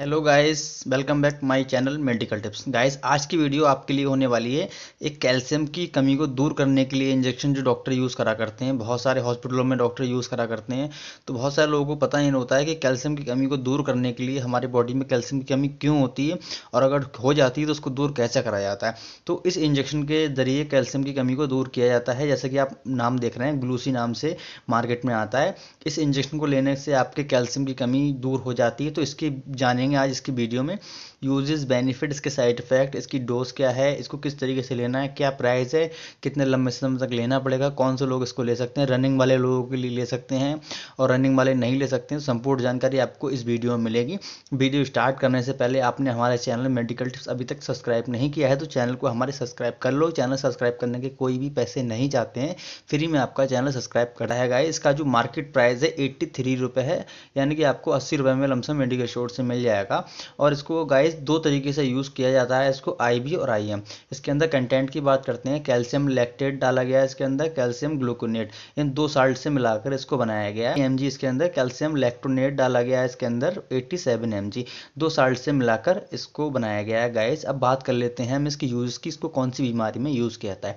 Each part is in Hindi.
hello guys welcome back my channel medical tips guys आज की वीडियो आपके लिए होने वाली है एक कैल्शियम की कमी को दूर करने के लिए इंजेक्शन जो डॉक्टर यूज़ करा करते हैं बहुत सारे हॉस्पिटलों में डॉक्टर यूज़ करा करते हैं तो बहुत सारे लोगों को पता नहीं होता है कि कैल्शियम की कमी को दूर करने के लिए हमारी बॉडी में कैल्शियम की कमी क्यों होती है और अगर हो जाती है तो उसको दूर कैसे कराया जाता है तो इस इंजेक्शन के ज़रिए कैल्शियम की कमी को दूर किया जाता है जैसे कि आप नाम देख रहे हैं ग्लूसी नाम से मार्केट में आता है इस इंजेक्शन को लेने से आपके कैल्शियम की कमी दूर हो जाती है तो इसकी जाने जानेंगे आज इसकी वीडियो में यूजेस बेनिफिट इसके साइड इफेक्ट इसकी डोज क्या है इसको किस तरीके से लेना है क्या प्राइस है कितने लंबे समय तक लेना पड़ेगा कौन से लोग इसको ले सकते हैं रनिंग वाले लोगों के लिए ले सकते हैं और रनिंग वाले नहीं ले सकते हैं संपूर्ण जानकारी आपको इस वीडियो में मिलेगी वीडियो स्टार्ट करने से पहले आपने हमारे चैनल मेडिकल टिप्स अभी तक सब्सक्राइब नहीं किया है तो चैनल को हमारे सब्सक्राइब कर लो चैनल सब्सक्राइब करने के कोई भी पैसे नहीं जाते हैं फ्री में आपका चैनल सब्सक्राइब कराया इसका जो मार्केट प्राइस है एट्टी थ्री है यानी कि आपको अस्सी रुपये में लमसम मेडिकल शोर से मिल जाएगा और इसको गाय गाइस दो तरीके से यूज़ किया जाता है इसको आई और आई इसके अंदर कंटेंट की बात करते हैं कैल्शियम लैक्टेट डाला गया है इसके अंदर कैल्शियम ग्लूकोनेट इन दो साल्ट से मिलाकर इसको बनाया गया है एम इसके अंदर कैल्शियम लैक्टोनेट डाला गया है इसके अंदर एट्टी सेवन दो साल्ट से मिलाकर इसको बनाया गया है गाइस अब बात कर लेते हैं हम इसकी यूज़ की इसको कौन सी बीमारी में यूज़ किया जाता है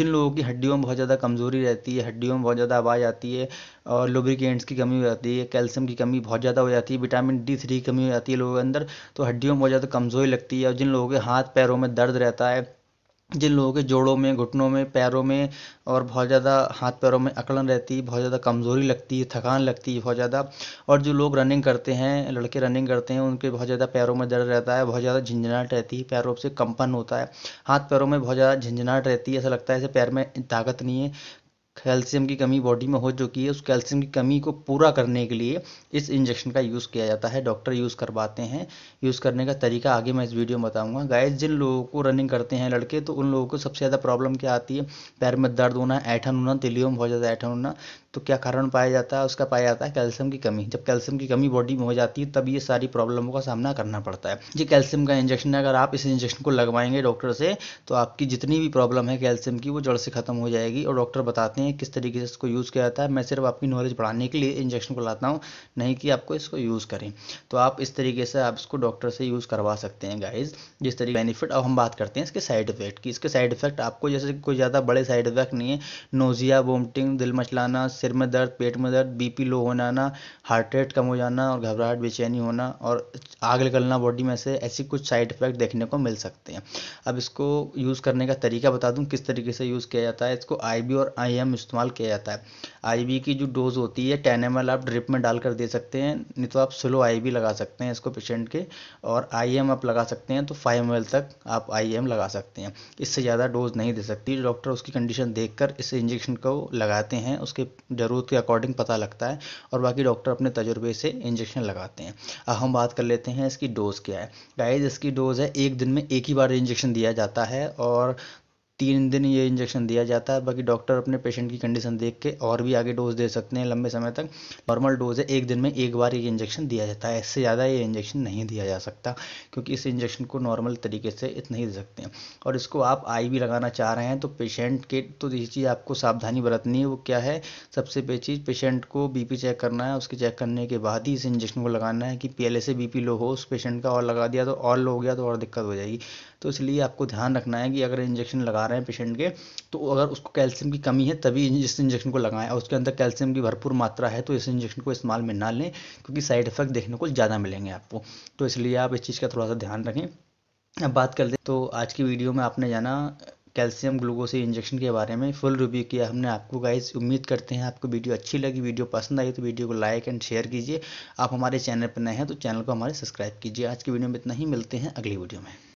जिन लोगों की हड्डियों में बहुत ज़्यादा कमज़ोरी रहती है हड्डियों में बहुत ज़्यादा आवाज़ आती है और लुब्रिकेंट्स की कमी हो जाती है कैल्शियम की कमी बहुत ज़्यादा हो जाती है विटामिन डी थ्री की कमी हो जाती है लोगों के अंदर तो हड्डियों में बहुत ज़्यादा कमज़ोरी लगती है और जिन लोगों के हाथ पैरों में दर्द रहता है जिन लोगों के जोड़ों में घुटनों में पैरों में और बहुत ज़्यादा हाथ पैरों में अकड़न रहती है बहुत ज़्यादा कमज़ोरी लगती है थकान लगती है बहुत ज़्यादा और जो लोग रनिंग करते हैं लड़के रनिंग करते हैं उनके बहुत ज़्यादा पैरों में दर्द रहता है बहुत ज़्यादा झंझनाहट रहती है पैरों से कंपन होता है हाथ पैरों में बहुत ज़्यादा झंझनाहट रहती है ऐसा लगता है ऐसे पैर में ताकत नहीं है कैल्शियम की कमी बॉडी में हो चुकी है उस कैल्शियम की कमी को पूरा करने के लिए इस इंजेक्शन का यूज़ किया जाता है डॉक्टर यूज़ करवाते हैं यूज़ करने का तरीका आगे मैं इस वीडियो में बताऊँगा गाइस जिन लोगों को रनिंग करते हैं लड़के तो उन लोगों को सबसे ज़्यादा प्रॉब्लम क्या आती है पैर में दर्द होना ऐठन होना में बहुत ज़्यादा ऐठन होना तो क्या कारण पाया जाता है उसका पाया जाता है कैल्शियम की कमी जब कैल्शियम की कमी बॉडी में हो जाती है तब ये सारी प्रॉब्लमों का सामना करना पड़ता है ये कैल्शियम का इंजेक्शन अगर आप इस इंजेक्शन को लगवाएंगे डॉक्टर से तो आपकी जितनी भी प्रॉब्लम है कैल्शियम की वो जड़ से खत्म हो जाएगी और डॉक्टर बताते हैं किस तरीके से इसको यूज़ किया जाता है मैं सिर्फ आपकी नॉलेज बढ़ाने के लिए इंजेक्शन को लाता हूँ नहीं कि आपको इसको यूज़ करें तो आप इस तरीके से आप इसको डॉक्टर से यूज़ करवा सकते हैं गाइज जिस तरीके बेनिफिट अब हम बात करते हैं इसके साइड इफेक्ट की इसके साइड इफेक्ट आपको जैसे कोई ज़्यादा बड़े साइड इफेक्ट नहीं है नोजिया वोमटिंग दिल मचलाना सिर में दर्द पेट में दर्द बीपी लो हो जाना हार्ट रेट कम हो जाना और घबराहट बेचैनी होना और आग निकलना बॉडी में से ऐसी कुछ साइड इफेक्ट देखने को मिल सकते हैं अब इसको यूज़ करने का तरीका बता दूँ किस तरीके से यूज़ किया जाता है इसको आई और आई इस्तेमाल किया जाता है आई की जो डोज होती है टेन एम आप ड्रिप में डाल कर दे सकते हैं नहीं तो आप स्लो आई लगा सकते हैं इसको पेशेंट के और आई आप लगा सकते हैं तो फाइव एम तक आप आई लगा सकते हैं इससे ज़्यादा डोज नहीं दे सकती डॉक्टर उसकी कंडीशन देखकर इस इंजेक्शन को लगाते हैं उसके ज़रूरत के अकॉर्डिंग पता लगता है और बाकी डॉक्टर अपने तजुर्बे से इंजेक्शन लगाते हैं अब हम बात कर लेते हैं इसकी डोज़ क्या है गाइज इसकी डोज़ है एक दिन में एक ही बार इंजेक्शन दिया जाता है और तीन दिन ये इंजेक्शन दिया जाता है बाकी डॉक्टर अपने पेशेंट की कंडीशन देख के और भी आगे डोज दे सकते हैं लंबे समय तक नॉर्मल डोज है एक दिन में एक बार ये इंजेक्शन दिया जाता है इससे ज़्यादा ये इंजेक्शन नहीं दिया जा सकता क्योंकि इस इंजेक्शन को नॉर्मल तरीके से इतना ही दे सकते हैं और इसको आप आई भी लगाना चाह रहे हैं तो पेशेंट के तो ये चीज़ आपको सावधानी बरतनी है वो क्या है सबसे पहली चीज़ पेशेंट को बी चेक करना है उसके चेक करने के बाद ही इस इंजेक्शन को लगाना है कि पहले से बीपी लो हो उस पेशेंट का और लगा दिया तो और लो हो गया तो और दिक्कत हो जाएगी तो इसलिए आपको ध्यान रखना है कि अगर इंजेक्शन लगा रहे हैं पेशेंट के तो अगर उसको कैल्शियम की कमी है तभी इस इंजेक्शन को लगाएं और उसके अंदर कैल्शियम की भरपूर मात्रा है तो इस इंजेक्शन को इस्तेमाल में ना लें क्योंकि साइड इफेक्ट देखने को ज़्यादा मिलेंगे आपको तो इसलिए आप इस चीज़ का थोड़ा सा ध्यान रखें अब बात कर दें तो आज की वीडियो में आपने जाना कैल्शियम ग्लूकोस इंजेक्शन के बारे में फुल रिव्यू किया हमने आपको गाइस उम्मीद करते हैं आपको वीडियो अच्छी लगी वीडियो पसंद आई तो वीडियो को लाइक एंड शेयर कीजिए आप हमारे चैनल पर नए हैं तो चैनल को हमारे सब्सक्राइब कीजिए आज की वीडियो में इतना ही मिलते हैं अगली वीडियो में